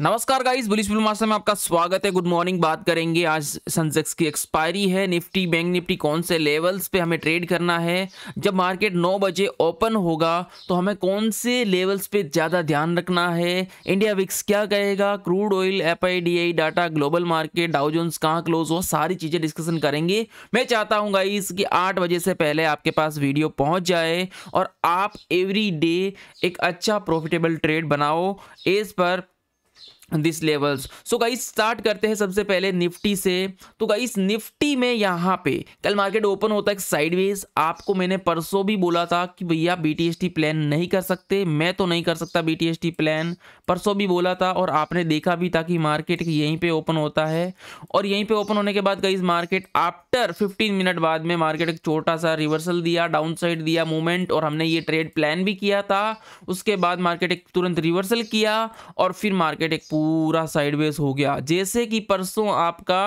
नमस्कार guys bullish bull master में आपका स्वागत है गुड मॉर्निंग बात करेंगे आज सेंसेक्स की एक्सपायरी है निफ्टी बैंक निफ्टी कौन से लेवल्स पे हमें ट्रेड करना है जब मार्केट 9 बजे ओपन होगा तो हमें कौन से लेवल्स पे ज़्यादा ध्यान रखना है इंडिया विक्स क्या कहेगा crude oil F data global market Dow Jones कहाँ क्लोज हो सारी चीज़ें डिस्कशन करेंगे मैं चाहता हूँ गाइस कि आठ बजे से पहले आपके पास वीडियो पहुँच जाए और आप एवरी डे एक अच्छा प्रॉफिटेबल ट्रेड बनाओ as per this levels so guys start करते हैं सबसे पहले निफ्टी से तो गाइस निफ्टी में यहाँ पे कल मार्केट ओपन होता है साइडवेज आपको मैंने परसों भी बोला था कि भैया बीटीएसटी प्लान नहीं कर सकते मैं तो नहीं कर सकता बीटीएसटी प्लान परसों भी बोला था और आपने देखा भी था कि मार्केट यहीं पे ओपन होता है और यहीं पर ओपन होने के बाद guys market after fifteen minute बाद में मार्केट एक छोटा सा रिवर्सल दिया डाउन साइड दिया मूवमेंट और हमने ये ट्रेड प्लान भी किया था उसके बाद मार्केट एक तुरंत रिवर्सल किया और फिर मार्केट एक पूरा साइडवेज हो गया जैसे कि परसों आपका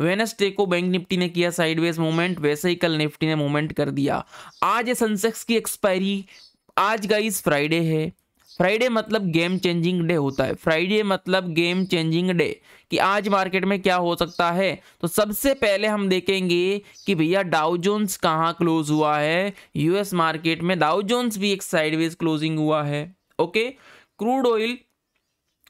वेनसडे को बैंक निफ्टी ने किया साइडवेज मूवमेंट वैसे ही कल निफ्टी ने मूवमेंट कर दिया आज ये सेंसेक्स की एक्सपायरी आज गाइस फ्राइडे है फ्राइडे मतलब गेम चेंजिंग डे होता है फ्राइडे मतलब गेम चेंजिंग डे कि आज मार्केट में क्या हो सकता है तो सबसे पहले हम देखेंगे कि भैया डाउ जोन्स कहाँ क्लोज हुआ है यूएस मार्केट में डाउ जोन्स भी एक साइडवेज क्लोजिंग हुआ है ओके क्रूड ऑयल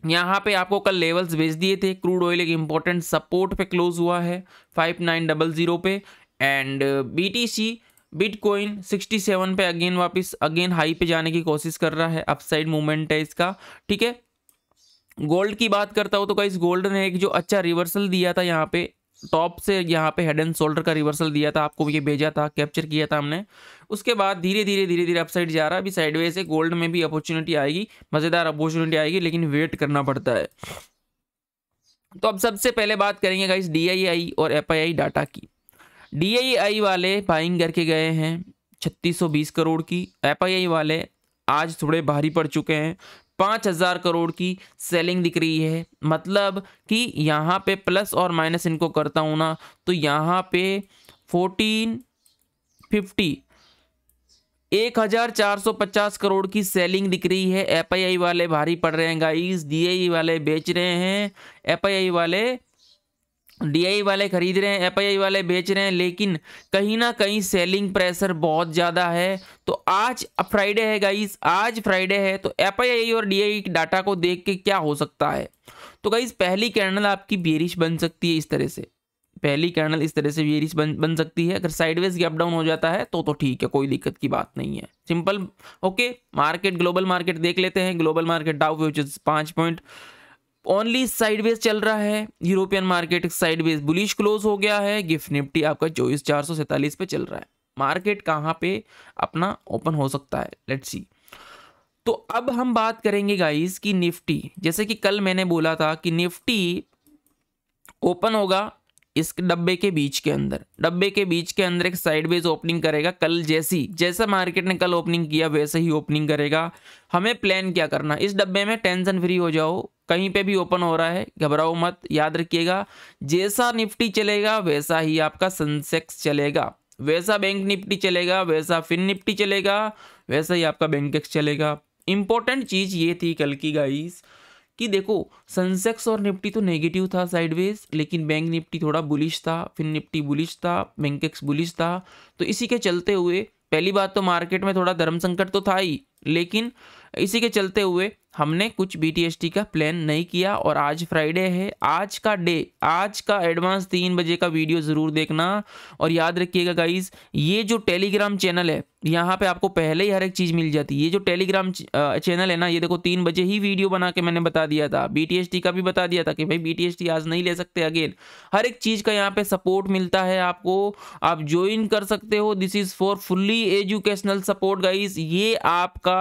यहाँ पे आपको कल लेवल्स भेज दिए थे क्रूड ऑयल एक इंपॉर्टेंट सपोर्ट पे क्लोज हुआ है फाइव नाइन डबल जीरो पे and B T C bitcoin seven पे अगेन वापस अगेन हाई पे जाने की कोशिश कर रहा है अपसाइड मूवमेंट है इसका ठीक है गोल्ड की बात करता हूँ तो कई गोल्ड ने एक जो अच्छा रिवर्सल दिया था यहाँ पे टॉप से यहाँ पे हेड एंड शोल्डर का रिवर्सल दिया था आपको ये भेजा था कैप्चर किया था हमने उसके बाद धीरे धीरे धीरे धीरे अपसाइड जा रहा अभी साइडवे से गोल्ड में भी अपॉर्चुनिटी आएगी मज़ेदार अपॉर्चुनिटी आएगी लेकिन वेट करना पड़ता है तो अब सबसे पहले बात करेंगे गाइस डी और एफ डाटा की डी वाले बाइंग करके गए हैं छत्तीस करोड़ की एफ वाले आज थोड़े भारी पड़ चुके हैं पाँच हज़ार करोड़ की सेलिंग दिख रही है मतलब कि यहाँ पे प्लस और माइनस इनको करता हूँ ना तो यहाँ पे फोर्टीन फिफ्टी एक हज़ार चार सौ पचास करोड़ की सेलिंग दिख रही है एफ वाले भारी पड़ रहे हैं गाइस डी वाले बेच रहे हैं एफ वाले डीआई वाले खरीद रहे हैं एफआईआई वाले बेच रहे हैं लेकिन कहीं ना कहीं सेलिंग प्रेशर बहुत ज़्यादा है तो आज फ्राइडे है गाइस आज फ्राइडे है तो एफआईआई और डीआई डाटा को देख के क्या हो सकता है तो गाइस पहली कैंडल आपकी बेरिश बन सकती है इस तरह से पहली कैंडल इस तरह से बेरिश बन बन सकती है अगर साइडवेज गैप डाउन हो जाता है तो तो ठीक है कोई दिक्कत की बात नहीं है simple okay market global market देख लेते हैं ग्लोबल मार्केट डाउ फ्यूचर्स पाँच पॉइंट ओनली साइडवेज चल रहा है European market sideways bullish close हो गया है गिफ्ट निफ्टी आपका चौबीस चार सौ सैंतालीस पे चल रहा है मार्केट कहाँ पे अपना ओपन हो सकता है लेट सी तो अब हम बात करेंगे गाइज कि निफ्टी जैसे कि कल मैंने बोला था कि निफ्टी ओपन होगा इस डब्बे के बीच के अंदर डब्बे के बीच के अंदर एक साइडवेज ओपनिंग करेगा कल जैसी जैसा मार्केट ने कल ओपनिंग किया वैसे ही ओपनिंग करेगा हमें प्लान क्या करना इस डब्बे में टेंशन फ्री हो जाओ कहीं पे भी ओपन हो रहा है घबराओ मत याद रखिएगा जैसा निफ्टी चलेगा वैसा ही आपका सेंसेक्स चलेगा वैसा बैंक निफ्टी चलेगा वैसा फिन निफ्टी चलेगा वैसा ही आपका बैंक चलेगा इंपॉर्टेंट चीज़ ये थी कल की गाइस कि देखो सेंसेक्स और निफ्टी तो नेगेटिव था साइडवेज लेकिन बैंक निफ्टी थोड़ा बुलिश था फिर निफ्टी बुलिश था बैंकेक्स बुलिश था तो इसी के चलते हुए पहली बात तो मार्केट में थोड़ा धर्म संकट तो था ही लेकिन इसी के चलते हुए हमने कुछ बी का प्लान नहीं किया और आज फ्राइडे है आज का डे आज का एडवांस तीन बजे का वीडियो ज़रूर देखना और याद रखिएगा गाइज ये जो टेलीग्राम चैनल है यहाँ पे आपको पहले ही हर एक चीज़ मिल जाती है ये जो टेलीग्राम चैनल है ना ये देखो तीन बजे ही वीडियो बना के मैंने बता दिया था बी का भी बता दिया था कि भाई बी आज नहीं ले सकते अगेन हर एक चीज़ का यहाँ पर सपोर्ट मिलता है आपको आप ज्वाइन कर सकते हो this is for fully educational support guys ये आपका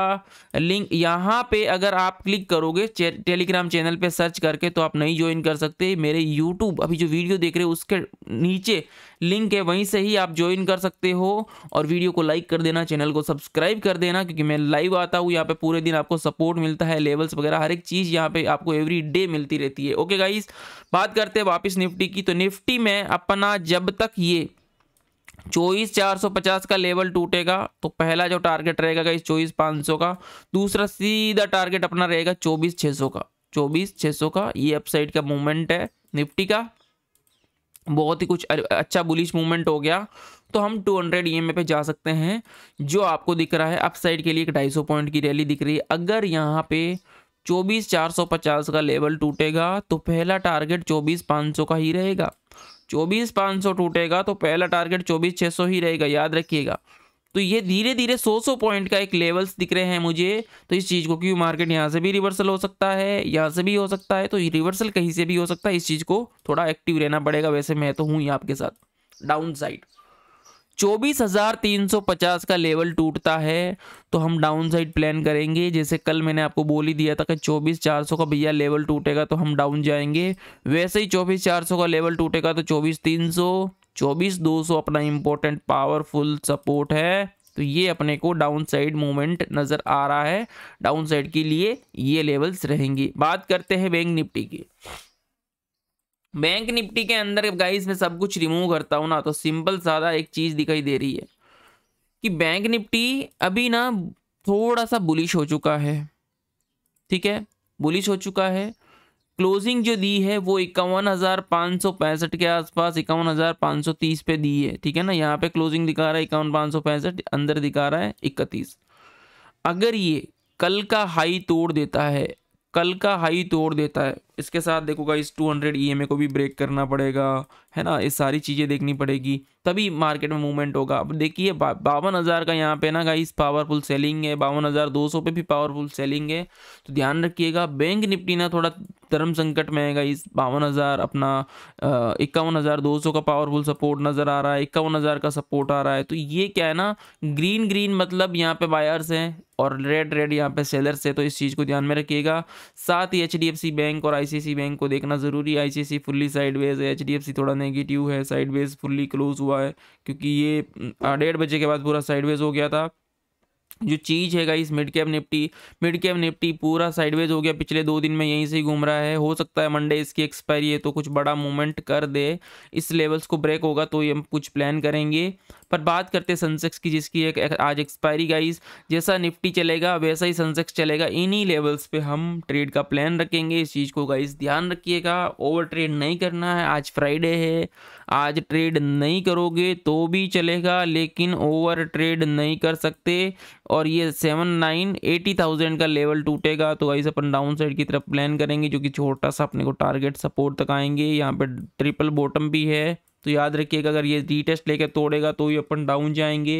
लिंक यहाँ पे अगर आप क्लिक करोगे टेलीग्राम चैनल पे सर्च करके तो आप नहीं ज्वाइन कर सकते मेरे यूट्यूब अभी जो वीडियो देख रहे हो उसके नीचे लिंक है वहीं से ही आप ज्वाइन कर सकते हो और वीडियो को लाइक कर देना चैनल को सब्सक्राइब कर देना क्योंकि मैं लाइव आता हूँ यहाँ पे पूरे दिन आपको सपोर्ट मिलता है लेवल्स वगैरह हर एक चीज़ यहाँ पे आपको एवरी डे मिलती रहती है ओके गाइस बात करते हैं वापस निफ्टी की तो निफ्टी में अपना जब तक ये चौबीस चार सौ पचास का लेवल टूटेगा तो पहला जो टारगेट रहेगा गाइस चौबीस पाँच सौ का दूसरा सीधा टारगेट अपना रहेगा चौबीस छः सौ का चौबीस छः सौ का ये अपसाइड का मूवमेंट है निफ्टी का बहुत ही कुछ अच्छा बुलिश मूवमेंट हो गया तो हम 200 हंड्रेड ई पे जा सकते हैं जो आपको दिख रहा है अपसाइड के लिए एक ढाई पॉइंट की रैली दिख रही है अगर यहाँ पे चौबीस चार सौ पचास का लेवल टूटेगा तो पहला टारगेट चौबीस पाँच सौ का ही रहेगा चौबीस पाँच सौ टूटेगा तो पहला टारगेट चौबीस छः सौ ही रहेगा याद रखिएगा तो ये धीरे धीरे सौ सौ पॉइंट का एक लेवल्स दिख रहे हैं मुझे तो इस चीज़ को क्योंकि मार्केट यहाँ से भी रिवर्सल हो सकता है यहाँ से भी हो सकता है तो रिवर्सल कहीं से भी हो सकता है इस चीज़ को थोड़ा एक्टिव रहना पड़ेगा वैसे मैं तो हूँ ही आपके साथ डाउन साइड चौबीस हज़ार तीन सौ पचास का लेवल टूटता है तो हम डाउन साइड प्लान करेंगे जैसे कल मैंने आपको बोल ही दिया था कि चौबीस चार सौ का भैया लेवल टूटेगा तो हम डाउन जाएंगे वैसे ही चौबीस चार सौ का लेवल टूटेगा तो चौबीस तीन सौ चौबीस दो सौ अपना इम्पोर्टेंट पावरफुल सपोर्ट है तो ये अपने को डाउन साइड मूवमेंट नज़र आ रहा है डाउन साइड के लिए ये लेवल्स रहेंगी बात करते हैं बैंक निफ्टी की बैंक निफ्टी के अंदर गाइस मैं सब कुछ रिमूव करता हूँ ना तो सिंपल सादा एक चीज़ दिखाई दे रही है कि बैंक निफ्टी अभी ना थोड़ा सा बुलिश हो चुका है ठीक है बुलिश हो चुका है क्लोजिंग जो दी है वो इक्यावन हज़ार पाँच सौ पैंसठ के आसपास इक्यावन हज़ार पाँच सौ तीस पे दी है ठीक है ना यहाँ पे क्लोजिंग दिखा रहा है इक्यावन पाँच सौ पैंसठ अंदर दिखा रहा है इकतीस अगर ये कल का हाई तोड़ देता है कल का हाई तोड़ देता है इसके साथ देखोगा इस 200 हंड्रेड ई को भी ब्रेक करना पड़ेगा है ना ये सारी चीज़ें देखनी पड़ेगी तभी मार्केट में मूवमेंट होगा अब देखिए बावन हज़ार का यहाँ पे ना गाइस पावरफुल सेलिंग है बावन हज़ार दो सौ पे भी पावरफुल सेलिंग है तो ध्यान रखिएगा बैंक निपटी ना थोड़ा धर्म संकट में है इस बावन हज़ार अपना इक्यावन हज़ार दो सौ का पावरफुल सपोर्ट नज़र आ रहा है इक्यावन हज़ार का सपोर्ट आ रहा है तो ये क्या है ना ग्रीन ग्रीन मतलब यहाँ पे बायर्स हैं और रेड रेड यहाँ पे सेलर्स है तो इस चीज़ को ध्यान में रखिएगा साथ ही एच बैंक और आई आईसीसी बैंक को देखना ज़रूरी है आईसीसी फुल्ली साइडवेज है एचडीएफसी थोड़ा नेगेटिव है साइडवेज फुल्ली क्लोज हुआ है क्योंकि ये डेढ़ बजे के बाद पूरा साइडवेज हो गया था जो चीज है guys mid cap Nifty mid cap Nifty पूरा साइडवेज हो गया पिछले दो दिन में यहीं से ही घूम रहा है हो सकता है मंडे इसकी एक्सपायरी है तो कुछ बड़ा मूवमेंट कर दे इस लेवल्स को ब्रेक होगा तो ये हम कुछ प्लान करेंगे पर बात करते हैं सनसेक्स की जिसकी एक, आज एक्सपायरी गाइस जैसा निफ्टी चलेगा वैसा ही सनसेक्स चलेगा इन्हीं लेवल्स पर हम ट्रेड का प्लान रखेंगे इस चीज़ को गाइस ध्यान रखिएगा ओवर ट्रेड नहीं करना है आज फ्राइडे है आज ट्रेड नहीं करोगे तो भी चलेगा लेकिन ओवर ट्रेड नहीं कर सकते और ये सेवन नाइन एटी थाउजेंड का लेवल टूटेगा तो वही अपन डाउन साइड की तरफ प्लान करेंगे जो कि छोटा सा अपने को टारगेट सपोर्ट तक आएंगे यहाँ पे ट्रिपल बॉटम भी है तो याद रखिएगा अगर ये रीटेस्ट लेकर तोड़ेगा तो ये अपन डाउन जाएंगे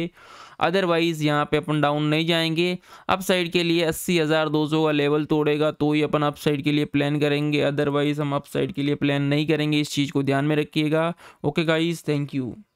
अदरवाइज़ यहाँ पे अपन डाउन नहीं जाएंगे अप साइड के लिए अस्सी हज़ार दो सौ का लेवल तोड़ेगा तो ही अपन अप साइड के लिए प्लान करेंगे अदरवाइज़ हम अप साइड के लिए प्लान नहीं करेंगे इस चीज़ को ध्यान में रखिएगा ओके गाइज थैंक यू